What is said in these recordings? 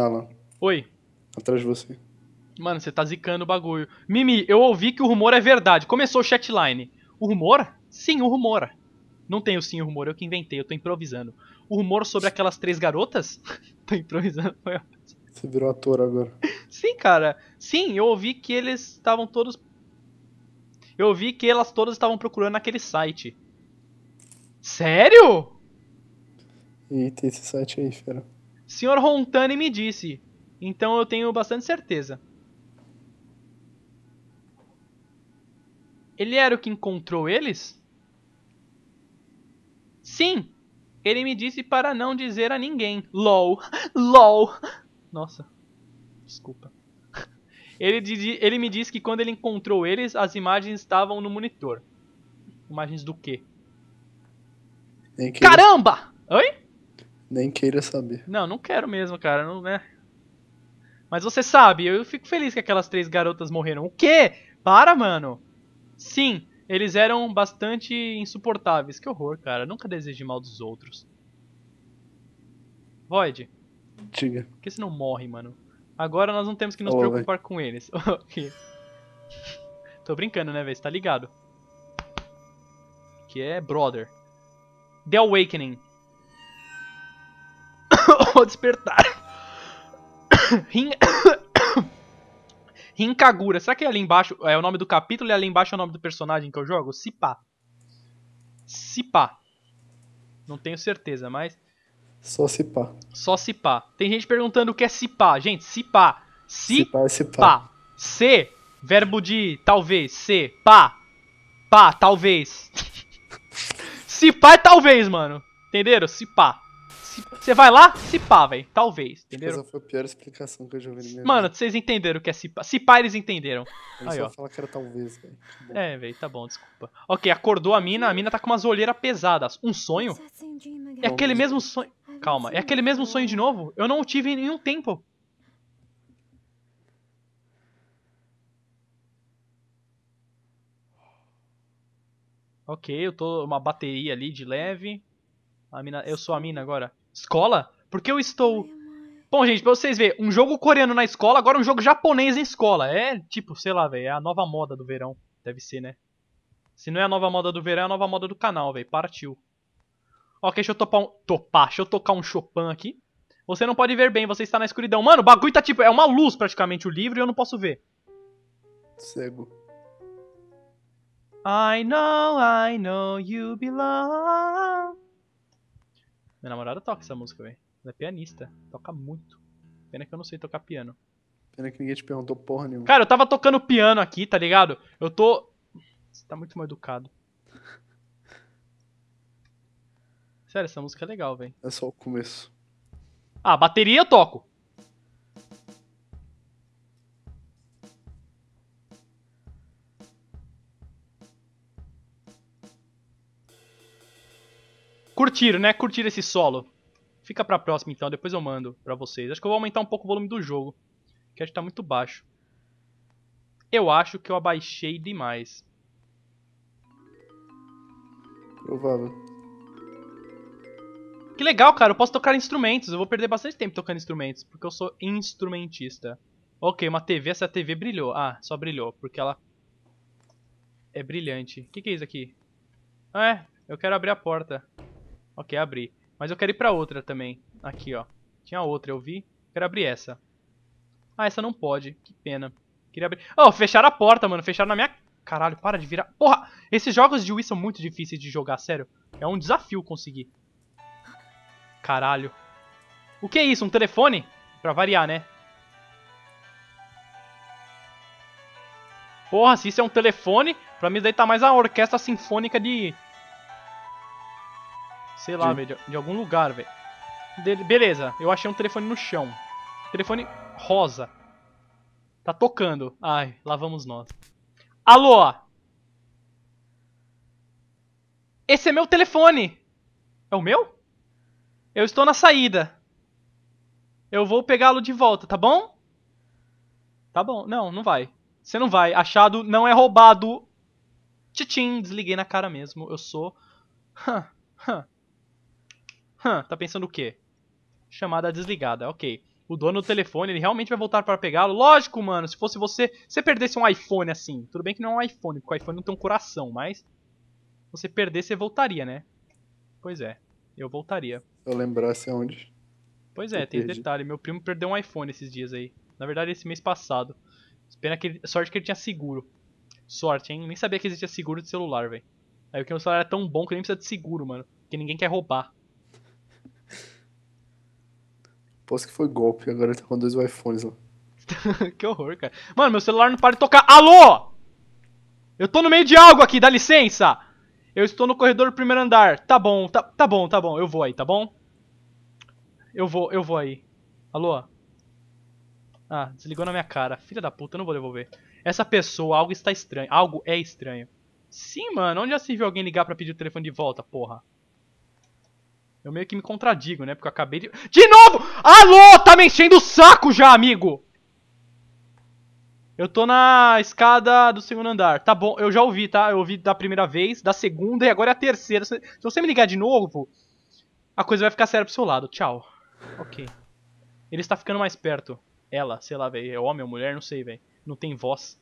Alan. Oi. Atrás de você. Mano, você tá zicando o bagulho. Mimi, eu ouvi que o rumor é verdade. Começou o chatline. O rumor? Sim, o rumor. Não tenho sim o rumor, eu que inventei, eu tô improvisando. O rumor sobre aquelas três garotas? tô improvisando. Você virou ator agora. Sim, cara. Sim, eu ouvi que eles estavam todos. Eu ouvi que elas todas estavam procurando naquele site. Sério? Eita, esse site aí, fera. Senhor Rontani me disse, então eu tenho bastante certeza. Ele era o que encontrou eles? Sim! Ele me disse para não dizer a ninguém. LOL! LOL! Nossa. Desculpa. Ele, ele me disse que quando ele encontrou eles, as imagens estavam no monitor. Imagens do quê? que... Caramba! Oi? Nem queira saber. Não, não quero mesmo, cara. Não, né? Mas você sabe, eu fico feliz que aquelas três garotas morreram. O quê? Para, mano! Sim, eles eram bastante insuportáveis. Que horror, cara. Nunca deseje mal dos outros. Void. Diga. Por que você não morre, mano? Agora nós não temos que nos oh, preocupar véio. com eles. Tô brincando, né, velho? Você tá ligado. Que é brother. The Awakening ao despertar. Rin... Rinkagura. Será que é ali embaixo é o nome do capítulo e ali embaixo é o nome do personagem que eu jogo? Sipá. Sipá. Não tenho certeza, mas... Só Sipá. Só Sipá. Tem gente perguntando o que é Sipá. Gente, Sipá. Sipá é Sipá. C, verbo de talvez. C, pá. Pá, talvez. Sipá é talvez, mano. Entenderam? Sipá. Você vai lá, se pá, velho. Talvez, entendeu? Essa foi a pior explicação que eu já ouvi. Mano, vocês entenderam o que é se pá. Se pá, eles entenderam. Eu Aí, só ó. fala que era talvez, velho. É, velho, tá bom, desculpa. Ok, acordou a mina. A mina tá com umas olheiras pesadas. Um sonho? É aquele mesmo sonho... Calma, é aquele mesmo sonho de novo? Eu não tive em nenhum tempo. Ok, eu tô uma bateria ali de leve. A mina, eu sou a mina agora. Escola? Porque eu estou. Bom, gente, pra vocês verem, um jogo coreano na escola, agora um jogo japonês em escola. É tipo, sei lá, velho, é a nova moda do verão. Deve ser, né? Se não é a nova moda do verão, é a nova moda do canal, velho. Partiu. Ok, deixa eu topar um. Topar, deixa eu tocar um Chopin aqui. Você não pode ver bem, você está na escuridão. Mano, o bagulho tá tipo. É uma luz praticamente o livro e eu não posso ver. Cego. I know, I know you belong. Minha namorada toca essa uhum. música, velho. Ela é pianista. Toca muito. Pena que eu não sei tocar piano. Pena que ninguém te perguntou porra nenhuma. Cara, eu tava tocando piano aqui, tá ligado? Eu tô. Você tá muito mal educado. Sério, essa música é legal, velho. É só o começo. Ah, bateria eu toco. curtiram, né? Curtir esse solo. Fica pra próxima então, depois eu mando pra vocês. Acho que eu vou aumentar um pouco o volume do jogo, que acho que tá muito baixo. Eu acho que eu abaixei demais. Provável. Que legal, cara. Eu posso tocar instrumentos. Eu vou perder bastante tempo tocando instrumentos, porque eu sou instrumentista. Ok, uma TV. Essa TV brilhou. Ah, só brilhou, porque ela é brilhante. O que, que é isso aqui? Ah, é. Eu quero abrir a porta. Ok, abri. Mas eu quero ir pra outra também. Aqui, ó. Tinha outra, eu vi. Quero abrir essa. Ah, essa não pode. Que pena. Queria abrir... Oh, fecharam a porta, mano. Fecharam na minha... Caralho, para de virar... Porra! Esses jogos de Wii são muito difíceis de jogar, sério. É um desafio conseguir. Caralho. O que é isso? Um telefone? Pra variar, né? Porra, se isso é um telefone, pra mim daí tá mais a orquestra sinfônica de Sei lá, velho, de, de, algum lugar, velho. Beleza, eu achei um telefone no chão. Telefone rosa. Tá tocando. Ai, lá vamos nós. Alô? Esse é meu telefone. É o meu? Eu estou na saída. Eu vou pegá-lo de volta, tá bom? Tá bom. Não, não vai. Você não vai. Achado não é roubado. Tchim, desliguei na cara mesmo. Eu sou... Hã, tá pensando o quê? Chamada desligada, ok. O dono do telefone, ele realmente vai voltar para pegá-lo? Lógico, mano, se fosse você, você perdesse um iPhone assim. Tudo bem que não é um iPhone, porque o iPhone não tem um coração, mas... Você perder, você voltaria, né? Pois é, eu voltaria. Se eu lembrasse onde... Pois é, tem detalhe. Meu primo perdeu um iPhone esses dias aí. Na verdade, esse mês passado. Pena que ele... Sorte que ele tinha seguro. Sorte, hein? Nem sabia que existia seguro de celular, velho. Aí o que meu celular é tão bom que nem precisa de seguro, mano. Porque ninguém quer roubar. Posso que foi golpe, agora ele tá com dois iPhones lá. que horror, cara. Mano, meu celular não para de tocar. Alô! Eu tô no meio de algo aqui, dá licença! Eu estou no corredor do primeiro andar. Tá bom, tá, tá bom, tá bom. Eu vou aí, tá bom? Eu vou, eu vou aí. Alô? Ah, desligou na minha cara. Filha da puta, eu não vou devolver. Essa pessoa, algo está estranho. Algo é estranho. Sim, mano, onde já se viu alguém ligar pra pedir o telefone de volta, porra? Eu meio que me contradigo, né? Porque eu acabei de... De novo! Alô! Tá me enchendo o saco já, amigo! Eu tô na escada do segundo andar. Tá bom, eu já ouvi, tá? Eu ouvi da primeira vez, da segunda e agora é a terceira. Se você me ligar de novo, a coisa vai ficar séria pro seu lado. Tchau. Ok. Ele está ficando mais perto. Ela, sei lá, velho. É homem ou mulher? Não sei, velho. Não tem voz.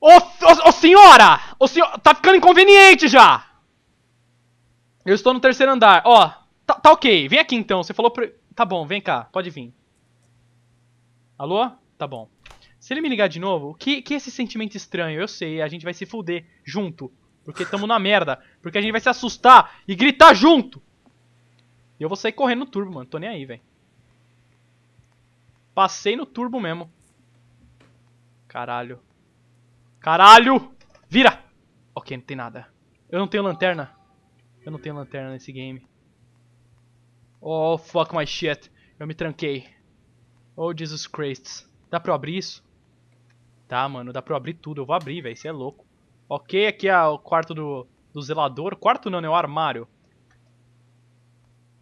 Ô, ô, ô senhora! Ô senhora! Tá ficando inconveniente já! Eu estou no terceiro andar. Ó, tá, tá ok. Vem aqui então. Você falou pra... Tá bom, vem cá. Pode vir. Alô? Tá bom. Se ele me ligar de novo, que, que esse sentimento estranho? Eu sei, a gente vai se fuder junto. Porque tamo na merda. Porque a gente vai se assustar e gritar junto. E eu vou sair correndo no turbo, mano. Tô nem aí, velho. Passei no turbo mesmo. Caralho. Caralho! Vira! Ok, não tem nada. Eu não tenho lanterna. Eu não tenho lanterna nesse game. Oh, fuck my shit. Eu me tranquei. Oh, Jesus Christ. Dá pra eu abrir isso? Tá, mano. Dá pra eu abrir tudo. Eu vou abrir, velho. Você é louco. Ok, aqui é o quarto do, do zelador. Quarto não, né? O armário.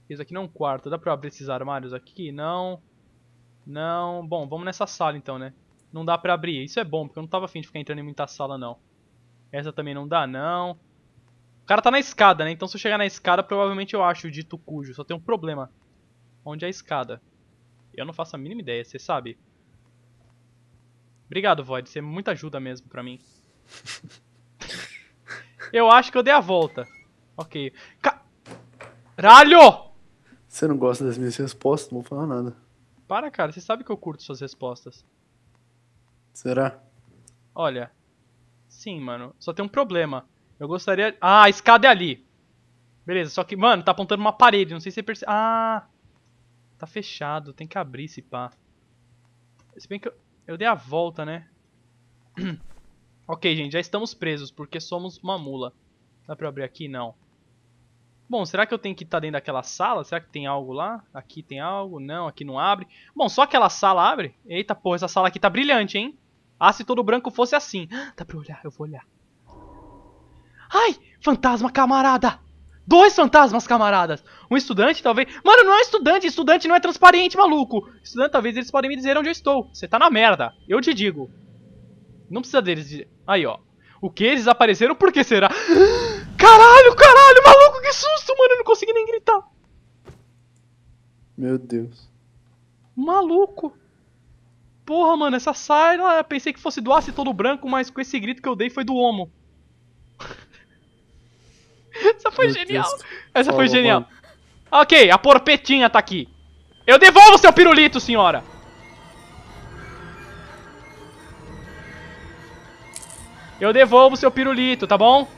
Isso aqui não é um quarto. Dá pra eu abrir esses armários aqui? Não. Não. Bom, vamos nessa sala então, né? Não dá pra abrir. Isso é bom, porque eu não tava afim de ficar entrando em muita sala, não. Essa também não dá, não cara tá na escada, né? Então se eu chegar na escada, provavelmente eu acho o dito cujo. Só tem um problema. Onde é a escada? Eu não faço a mínima ideia, você sabe. Obrigado, Void. Você é muita ajuda mesmo pra mim. eu acho que eu dei a volta. Ok. Ca... Caralho! Você não gosta das minhas respostas? Não vou falar nada. Para, cara. Você sabe que eu curto suas respostas. Será? Olha. Sim, mano. Só tem um problema. Eu gostaria... Ah, a escada é ali. Beleza, só que, mano, tá apontando uma parede. Não sei se você percebe... Ah! Tá fechado, tem que abrir esse pá. Se bem que eu, eu dei a volta, né? ok, gente, já estamos presos, porque somos uma mula. Dá pra eu abrir aqui? Não. Bom, será que eu tenho que estar tá dentro daquela sala? Será que tem algo lá? Aqui tem algo? Não, aqui não abre. Bom, só aquela sala abre? Eita porra, essa sala aqui tá brilhante, hein? Ah, se todo branco fosse assim. dá pra olhar, eu vou olhar. Ai, fantasma camarada! Dois fantasmas camaradas! Um estudante talvez... Mano, não é estudante! Estudante não é transparente, maluco! Estudante talvez eles podem me dizer onde eu estou. Você tá na merda. Eu te digo. Não precisa deles dizer... Aí, ó. O que? Eles apareceram? Por que será? Caralho, caralho, maluco, que susto, mano. Eu não consegui nem gritar. Meu Deus. Maluco. Porra, mano, essa sala, eu pensei que fosse do aço todo branco, mas com esse grito que eu dei foi do homo. Essa foi Meu genial. Deus. Essa foi genial. Mano. Ok, a porpetinha tá aqui. Eu devolvo seu pirulito, senhora. Eu devolvo seu pirulito, tá bom?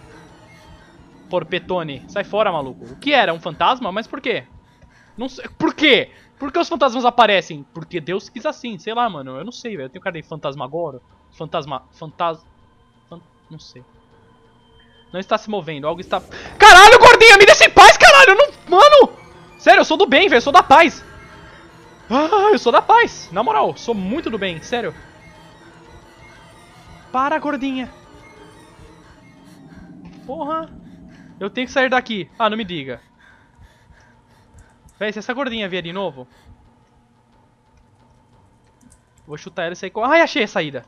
Porpetone. Sai fora, maluco. O que era? Um fantasma? Mas por quê? Não sei. Por quê? Por que os fantasmas aparecem? Porque Deus quis assim. Sei lá, mano. Eu não sei, velho. tenho um cara de fantasma agora? Fantasma... Fantasma... Fan... Não sei. Não está se movendo, algo está... Caralho, gordinha, me deixa em paz, caralho, eu não... Mano! Sério, eu sou do bem, velho, eu sou da paz. Ah, eu sou da paz, na moral, sou muito do bem, sério. Para, gordinha. Porra. Eu tenho que sair daqui. Ah, não me diga. Véi, se essa gordinha vier de novo... Vou chutar ela e sair com... Ai, achei a saída.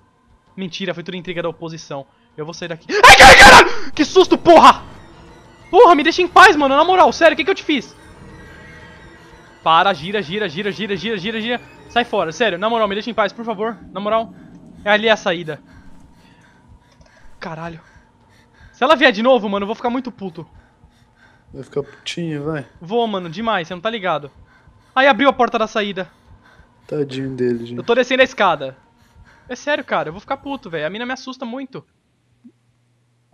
Mentira, foi tudo intriga da oposição. Eu vou sair daqui. Ai, cara, caralho! Que susto, porra! Porra, me deixa em paz, mano. Na moral, sério, o que, que eu te fiz? Para, gira, gira, gira, gira, gira, gira, gira. Sai fora, sério. Na moral, me deixa em paz, por favor. Na moral, é ali a saída. Caralho. Se ela vier de novo, mano, eu vou ficar muito puto. Vai ficar putinho, vai. Vou, mano, demais, você não tá ligado. Aí abriu a porta da saída. Tadinho dele, gente. Eu tô descendo a escada. É sério, cara, eu vou ficar puto, velho. A mina me assusta muito.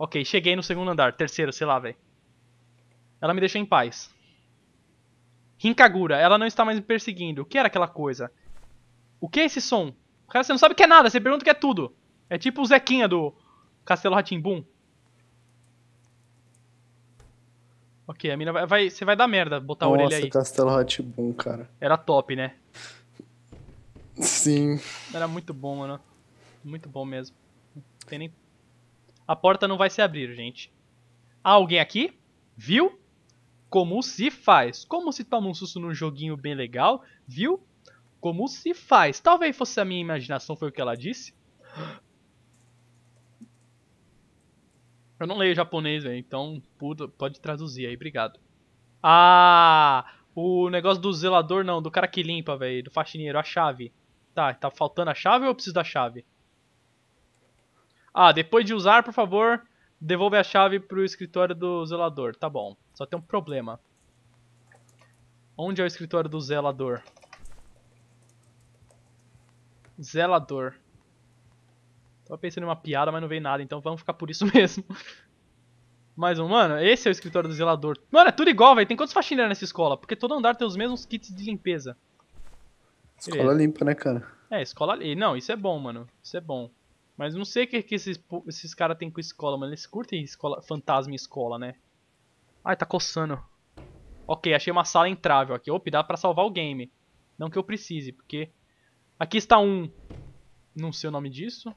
Ok, cheguei no segundo andar, terceiro, sei lá, velho. Ela me deixou em paz. Rinkagura, ela não está mais me perseguindo. O que era aquela coisa? O que é esse som? Cara, você não sabe o que é nada, você pergunta o que é tudo. É tipo o Zequinha do Castelo Ratimbum. Ok, a mina vai, vai, Você vai dar merda botar Nossa, a orelha aí. Nossa, Castelo Ratimbum, cara. Era top, né? Sim. Era muito bom, mano. Muito bom mesmo. Não tem nem a porta não vai se abrir, gente. Há alguém aqui? Viu? Como se faz? Como se toma um susto num joguinho bem legal? Viu? Como se faz? Talvez fosse a minha imaginação, foi o que ela disse. Eu não leio japonês, véio, então pode traduzir aí, obrigado. Ah, o negócio do zelador não, do cara que limpa, velho, do faxineiro, a chave. Tá, tá faltando a chave ou eu preciso da chave? Ah, depois de usar, por favor, devolve a chave pro escritório do zelador. Tá bom. Só tem um problema. Onde é o escritório do zelador? Zelador. Tava pensando em uma piada, mas não veio nada, então vamos ficar por isso mesmo. Mais um, mano, esse é o escritório do zelador. Mano, é tudo igual, velho. Tem quantos faxineiros nessa escola? Porque todo andar tem os mesmos kits de limpeza. Escola Beleza. limpa, né, cara? É, escola... Não, isso é bom, mano. Isso é bom. Mas não sei o que, que esses, esses caras têm com escola, mano. Eles curtem escola, fantasma em escola, né? Ai, tá coçando. Ok, achei uma sala entrável aqui. Opa, dá pra salvar o game. Não que eu precise, porque... Aqui está um... Não sei o nome disso.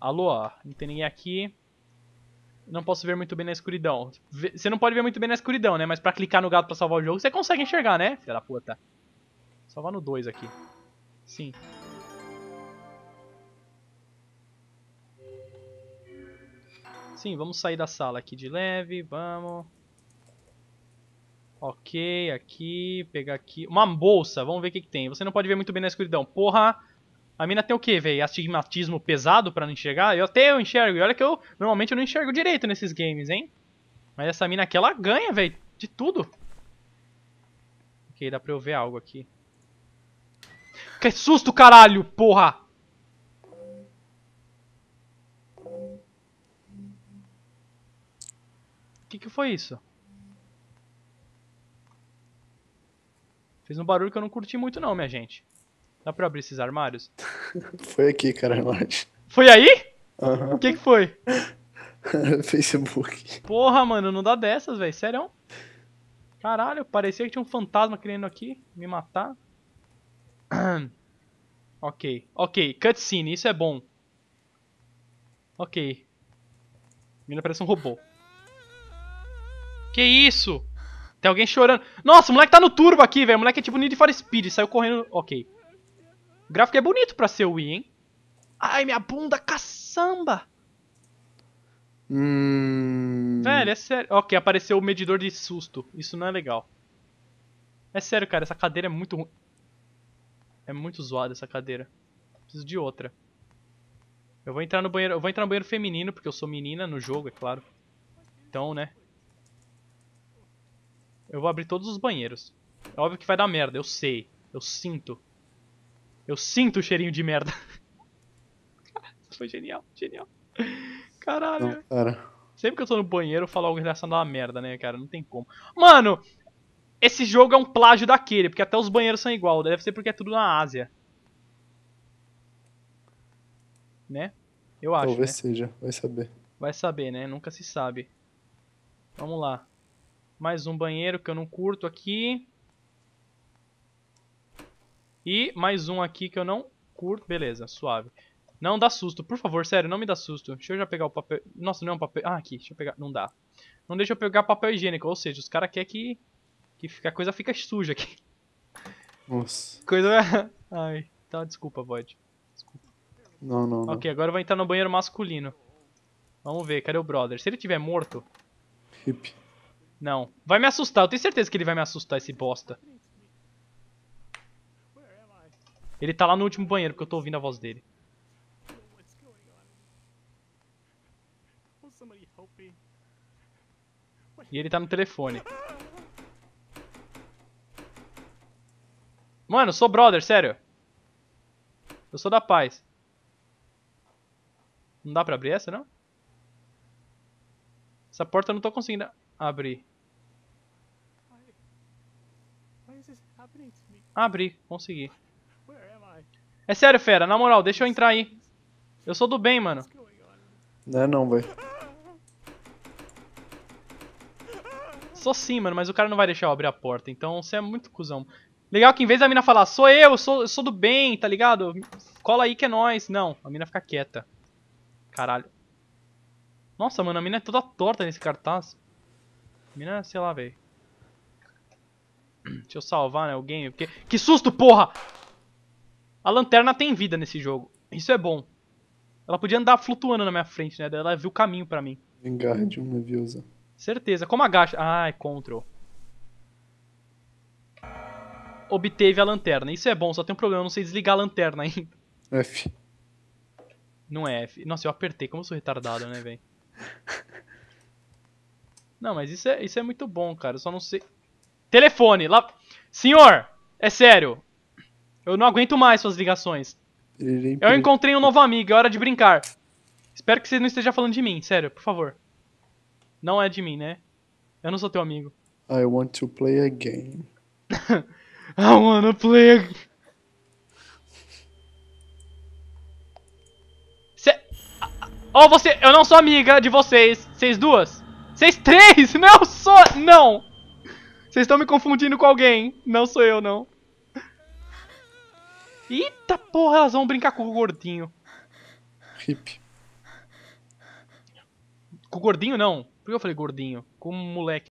Alô, não tem ninguém aqui. Não posso ver muito bem na escuridão. Você não pode ver muito bem na escuridão, né? Mas pra clicar no gato pra salvar o jogo, você consegue enxergar, né? Filha da puta. Salvar no 2 aqui. Sim. Sim, vamos sair da sala aqui de leve, vamos. Ok, aqui, pegar aqui. Uma bolsa, vamos ver o que, que tem. Você não pode ver muito bem na escuridão. Porra, a mina tem o que velho? Astigmatismo pesado pra não enxergar? Eu até eu enxergo, e olha que eu normalmente eu não enxergo direito nesses games, hein? Mas essa mina aqui, ela ganha, velho, de tudo. Ok, dá pra eu ver algo aqui. Que susto, caralho, porra! que, que foi isso? Fez um barulho que eu não curti muito não, minha gente. Dá pra abrir esses armários? foi aqui, cara, eu Foi aí? Uhum. O que que foi? Facebook. Porra, mano, não dá dessas, velho. Sério? Caralho, parecia que tinha um fantasma querendo aqui me matar. ok, ok. Cutscene, isso é bom. Ok. Mina parece um robô. Que isso? Tem alguém chorando. Nossa, o moleque tá no turbo aqui, velho. O moleque é tipo Need for Speed. Saiu correndo. Ok. O gráfico é bonito pra ser o Wii, hein? Ai, minha bunda caçamba. Hum... Velho, é sério. Ok, apareceu o medidor de susto. Isso não é legal. É sério, cara. Essa cadeira é muito ruim. É muito zoada essa cadeira. Preciso de outra. Eu vou entrar no banheiro, eu vou entrar no banheiro feminino porque eu sou menina no jogo, é claro. Então, né? Eu vou abrir todos os banheiros. É óbvio que vai dar merda, eu sei. Eu sinto. Eu sinto o cheirinho de merda. Isso foi genial, genial. Caralho. Não, cara. Sempre que eu tô no banheiro, eu falo algo relacionado a uma merda, né, cara? Não tem como. Mano, esse jogo é um plágio daquele, porque até os banheiros são igual. Deve ser porque é tudo na Ásia. Né? Eu acho. Talvez né? seja, vai saber. Vai saber, né? Nunca se sabe. Vamos lá. Mais um banheiro que eu não curto aqui. E mais um aqui que eu não curto. Beleza, suave. Não dá susto, por favor, sério, não me dá susto. Deixa eu já pegar o papel... Nossa, não é um papel... Ah, aqui, deixa eu pegar... Não dá. Não deixa eu pegar papel higiênico, ou seja, os caras querem que... que a coisa fica suja aqui. Nossa. Coisa... Ai, tá, desculpa, Void. Desculpa. Não, não, não. Ok, agora vai entrar no banheiro masculino. Vamos ver, cadê o brother? Se ele tiver morto... Hippie. Não. Vai me assustar. Eu tenho certeza que ele vai me assustar, esse bosta. Ele tá lá no último banheiro, porque eu tô ouvindo a voz dele. E ele tá no telefone. Mano, sou brother, sério. Eu sou da paz. Não dá pra abrir essa, não? Essa porta eu não tô conseguindo abrir. Abri, consegui. É sério, fera, na moral, deixa eu entrar aí. Eu sou do bem, mano. Não é não, velho. Sou sim, mano, mas o cara não vai deixar eu abrir a porta, então você é muito cuzão. Legal que em vez da mina falar, sou eu, sou, sou do bem, tá ligado? Cola aí que é nóis. Não, a mina fica quieta. Caralho. Nossa, mano, a mina é toda torta nesse cartaz. A mina, sei lá, velho. Deixa eu salvar, né, o game, porque... Que susto, porra! A lanterna tem vida nesse jogo. Isso é bom. Ela podia andar flutuando na minha frente, né? ela viu o caminho pra mim. uma Leviosa. Certeza. Como agacha? Ah, é Ctrl. Obteve a lanterna. Isso é bom, só tem um problema, eu não sei desligar a lanterna ainda. F. Não é F. Nossa, eu apertei, como eu sou retardado, né, velho? Não, mas isso é, isso é muito bom, cara. Eu só não sei... Telefone, lá. Senhor, é sério. Eu não aguento mais suas ligações. Eu encontrei um novo amigo, é hora de brincar. Espero que você não esteja falando de mim, sério, por favor. Não é de mim, né? Eu não sou teu amigo. I want to play a game. I wanna play a... Oh, você... Eu não sou amiga de vocês. Vocês duas. Vocês três! Não sou... Não! Vocês estão me confundindo com alguém. Não sou eu, não. Eita porra, elas vão brincar com o gordinho. Hip. Com o gordinho, não. Por que eu falei gordinho? Com o moleque.